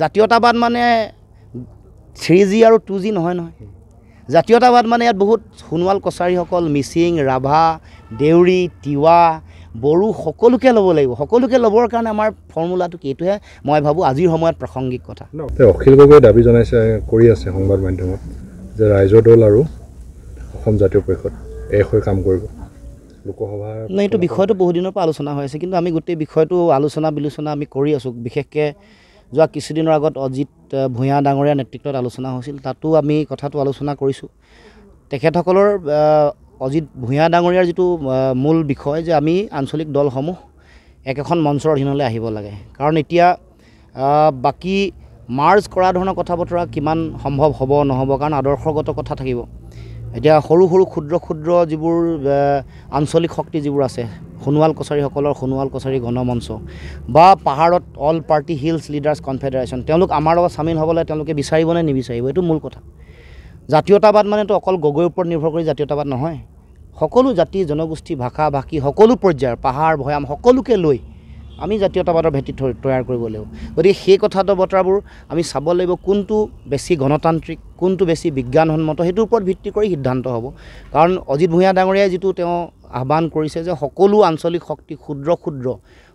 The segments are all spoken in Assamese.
জাতীয়তাবাদ মানে থ্ৰী জি আৰু টু জি নহয় নহয় জাতীয়তাবাদ মানে ইয়াত বহুত সোণোৱাল কছাৰীসকল মিচিং ৰাভা দেউৰী তিৱা বড়ো সকলোকে ল'ব লাগিব সকলোকে ল'বৰ কাৰণে আমাৰ ফৰ্মুলাটো কি এইটোহে মই ভাবোঁ আজিৰ সময়ত প্ৰাসংগিক কথা অখিল গগৈয়ে দাবী জনাইছে কৰি আছে সংবাদ মাধ্যমত যে ৰাইজৰ দল আৰু অসম জাতীয় পৰিষদ এক হৈ কাম কৰিব লোকসভাৰ নাই এইটো বিষয়টো বহুদিনৰ পৰা আলোচনা হৈ আছে কিন্তু আমি গোটেই বিষয়টো আলোচনা বিলোচনা আমি কৰি আছোঁ বিশেষকৈ যোৱা কিছুদিনৰ আগত অজিত ভূঞা ডাঙৰীয়া নেতৃত্বত আলোচনা হৈছিল তাতো আমি কথাটো আলোচনা কৰিছোঁ তেখেতসকলৰ অজিত ভূঞা ডাঙৰীয়াৰ যিটো মূল বিষয় যে আমি আঞ্চলিক দলসমূহ একেখন মঞ্চৰ অধীনলৈ আহিব লাগে কাৰণ এতিয়া বাকী মাৰ্চ কৰা ধৰণৰ কথা বতৰা কিমান সম্ভৱ হ'ব নহ'ব কাৰণ আদৰ্শগত কথা থাকিব এতিয়া সৰু সৰু ক্ষুদ্ৰ ক্ষুদ্ৰ যিবোৰ আঞ্চলিক শক্তি যিবোৰ আছে সোণোৱাল কছাৰীসকলৰ সোণোৱাল কছাৰী গণমঞ্চ বা পাহাৰত all party hills leaders confederation তেওঁলোক আমাৰ লগত চামিল হ'বলৈ তেওঁলোকে বিচাৰিব নে নিবিচাৰিব এইটো মূল কথা জাতীয়তাবাদ মানেতো অকল গগৈৰ ওপৰত নিৰ্ভৰ কৰি জাতীয়তাবাদ নহয় সকলো জাতি জনগোষ্ঠী ভাষা ভাষী সকলো পৰ্যায়ৰ পাহাৰ ভৈয়াম সকলোকে লৈ আমি জাতীয়তাবাদৰ ভেটি তৈয়াৰ কৰিব লাগিব গতিকে সেই কথাটো বতৰাবোৰ আমি চাব লাগিব কোনটো বেছি গণতান্ত্ৰিক কোনটো বেছি বিজ্ঞানসন্মত সেইটোৰ ওপৰত ভিত্তি কৰি সিদ্ধান্ত হ'ব কাৰণ অজিত ভূঞা ডাঙৰীয়াই যিটো তেওঁ আহ্বান কৰিছে যে সকলো আঞ্চলিক শক্তি ক্ষুদ্ৰ ক্ষুদ্ৰ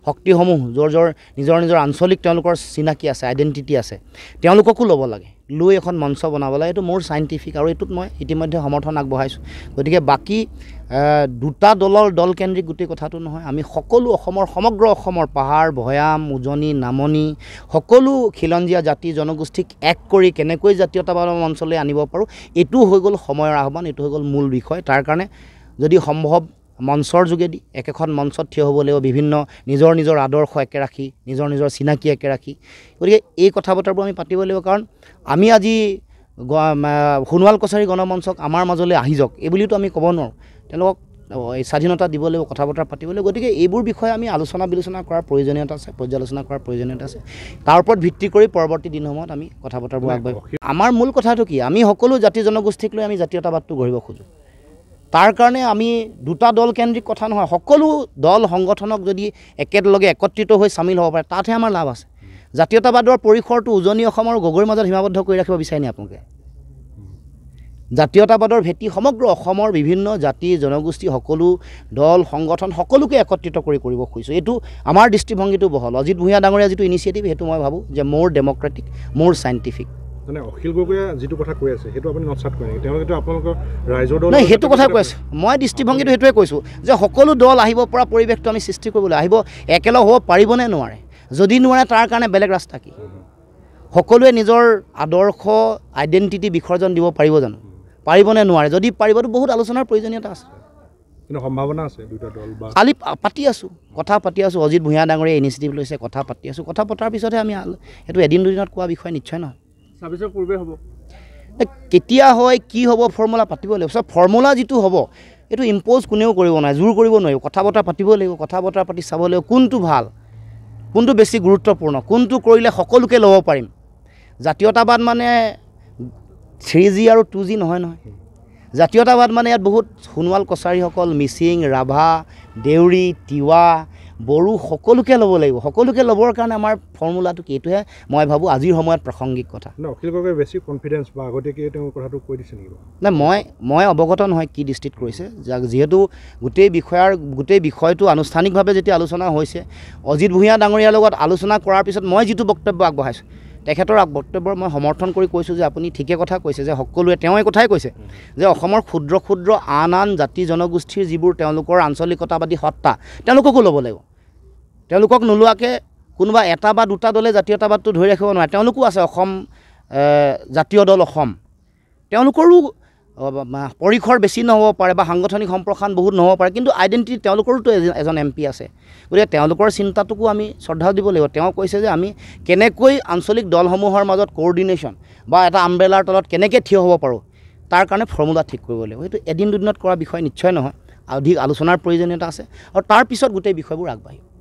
শক্তিসমূহ য'ৰ য'ৰ নিজৰ নিজৰ আঞ্চলিক তেওঁলোকৰ চিনাকি আছে আইডেণ্টিটি আছে তেওঁলোককো ল'ব লাগে লৈ এখন মঞ্চ বনাব লাগে এইটো মোৰ চাইণ্টিফিক আৰু এইটোত মই ইতিমধ্যে সমৰ্থন আগবঢ়াইছোঁ গতিকে বাকী দুটা দলৰ দল কেন্দ্ৰিক গোটেই কথাটো নহয় আমি সকলো অসমৰ সমগ্ৰ অসমৰ পাহাৰ ভৈয়াম উজনি নামনি সকলো খিলঞ্জীয়া জাতি জনগোষ্ঠীক এক কৰি কেনেকৈ জাতীয়তাবাদৰ মঞ্চলৈ আনিব পাৰোঁ এইটো হৈ গ'ল সময়ৰ আহ্বান এইটো হৈ গ'ল মূল বিষয় তাৰ কাৰণে যদি সম্ভৱ মঞ্চৰ যোগেদি একেখন মঞ্চত থিয় হ'ব লাগিব বিভিন্ন নিজৰ নিজৰ আদৰ্শ একে ৰাখি নিজৰ নিজৰ চিনাকি একে ৰাখি গতিকে এই কথা বতৰাবোৰ আমি পাতিব লাগিব কাৰণ আমি আজি সোণোৱাল কছাৰী গণমঞ্চক আমাৰ মাজলৈ আহি যাওক এই বুলিওতো আমি ক'ব নোৱাৰোঁ তেওঁলোকক এই স্বাধীনতা দিব লাগিব কথা বতৰা পাতিব লাগিব গতিকে এইবোৰ বিষয়ে আমি আলোচনা বিলোচনা কৰাৰ প্ৰয়োজনীয়তা আছে পৰ্যালোচনা কৰাৰ প্ৰয়োজনীয়তা আছে তাৰ ওপৰত ভিত্তি কৰি পৰৱৰ্তী দিনসমূহত আমি কথা বতৰাবোৰ আগবাঢ়িব আমাৰ মূল কথাটো কি আমি সকলো জাতি জনগোষ্ঠীক লৈ আমি জাতীয়তাবাদটো গঢ়িব খোজোঁ তাৰ কাৰণে আমি দুটা দল কেন্দ্ৰিক কথা নহয় সকলো দল সংগঠনক যদি একেলগে একত্ৰিত হৈ চামিল হ'ব পাৰে তাতহে আমাৰ লাভ আছে জাতীয়তাবাদৰ পৰিসৰটো উজনি অসমৰ গগৈৰ মাজত সীমাবদ্ধ কৰি ৰাখিব বিচাৰে নি আপোনালোকে জাতীয়তাবাদৰ ভেটি সমগ্ৰ অসমৰ বিভিন্ন জাতি জনগোষ্ঠী সকলো দল সংগঠন সকলোকে একত্ৰিত কৰি কৰিব খুজিছোঁ এইটো আমাৰ দৃষ্টিভংগীটো বহল অজিত ভূঞা ডাঙৰীয়া যিটো ইনিচিয়েটিভ সেইটো মই ভাবোঁ যে মোৰ ডেম'ক্ৰেটিক মোৰ চাইণ্টিফিক সেইটো কথা কৈ আছে মই দৃষ্টিভংগীটো সেইটোৱে কৈছোঁ যে সকলো দল আহিব পৰা পৰিৱেশটো আমি সৃষ্টি কৰিবলৈ আহিব একেলগ হ'ব পাৰিবনে নোৱাৰে যদি নোৱাৰে তাৰ কাৰণে বেলেগ ৰাস্তা কি সকলোৱে নিজৰ আদৰ্শ আইডেণ্টিটি বিসৰ্জন দিব পাৰিব জানো পাৰিবনে নোৱাৰে যদি পাৰিবতো বহুত আলোচনাৰ প্ৰয়োজনীয়তা আছে কিন্তু সম্ভাৱনা আছে দুটা দল বা পাতি আছোঁ কথা পাতি আছোঁ অজিত ভূঞা ডাঙৰীয়া ইনিচিয়েটিভ লৈছে কথা পাতি আছোঁ কথা পতাৰ পিছতহে আমি সেইটো এদিন দুদিনত কোৱা বিষয়ে নিশ্চয় নহয় ছাব্বিছৰ পূৰ্বে হ'ব কেতিয়া হয় কি হ'ব ফৰ্মুলা পাতিব লাগিব চব ফৰ্মুলা যিটো হ'ব এইটো ইম্প'জ কোনেও কৰিব নোৱাৰে জোৰ কৰিব নোৱাৰিব কথা বতৰা পাতিব লাগিব কথা বতৰা পাতি চাব লাগিব কোনটো ভাল কোনটো বেছি গুৰুত্বপূৰ্ণ কোনটো কৰিলে সকলোকে ল'ব পাৰিম জাতীয়তাবাদ মানে থ্ৰী জি আৰু টু জি নহয় নহয় জাতীয়তাবাদ মানে ইয়াত বহুত সোণোৱাল কছাৰীসকল মিচিং ৰাভা দেউৰী তিৱা বড়ো সকলোকে ল'ব লাগিব সকলোকে ল'বৰ কাৰণে আমাৰ ফৰ্মুলাটো কিটোহে মই ভাবোঁ আজিৰ সময়ত প্ৰাসংগিক কথা অখিল গগৈ বেছি কনফিডেঞ্চ বা আগতীয়াকৈ তেওঁ কথাটো কৈ দিছে নেকি নাই মই মই অৱগত নহয় কি দৃষ্টিত কৰিছে যাক যিহেতু গোটেই বিষয়াৰ গোটেই বিষয়টো আনুষ্ঠানিকভাৱে যেতিয়া আলোচনা হৈছে অজিত ভূঞা ডাঙৰীয়াৰ লগত আলোচনা কৰাৰ পিছত মই যিটো বক্তব্য আগবঢ়াইছোঁ তেখেতৰ বক্তব্যৰ মই সমৰ্থন কৰি কৈছোঁ যে আপুনি ঠিকে কথা কৈছে যে সকলোৱে তেওঁ এই কথাই কৈছে যে অসমৰ ক্ষুদ্ৰ ক্ষুদ্ৰ আন আন জাতি জনগোষ্ঠীৰ যিবোৰ তেওঁলোকৰ আঞ্চলিকতাবাদী সত্তা তেওঁলোককো ল'ব লাগিব তেওঁলোকক নোলোৱাকৈ কোনোবা এটা বা দুটা দলে জাতীয়তাবাদটো ধৰি ৰাখিব নোৱাৰে তেওঁলোকো আছে অসম জাতীয় দল অসম তেওঁলোকৰো পৰিসৰ বেছি নহ'ব পাৰে বা সাংগঠনিক সম্প্ৰসাৰণ বহুত নহ'ব পাৰে কিন্তু আইডেণ্টিটি তেওঁলোকৰোতো এজন এম পি আছে গতিকে তেওঁলোকৰ চিন্তাটোকো আমি শ্ৰদ্ধা দিব লাগিব তেওঁ কৈছে যে আমি কেনেকৈ আঞ্চলিক দলসমূহৰ মাজত কৰ্ডিনেশ্যন বা এটা আম্বেলাৰ তলত কেনেকৈ থিয় হ'ব পাৰোঁ তাৰ কাৰণে ফৰ্মুলা ঠিক কৰিব লাগিব সেইটো এদিন দুদিনত কৰা বিষয় নিশ্চয় নহয় অধিক আলোচনাৰ প্ৰয়োজনীয়তা আছে আৰু তাৰপিছত গোটেই বিষয়বোৰ আগবাঢ়িব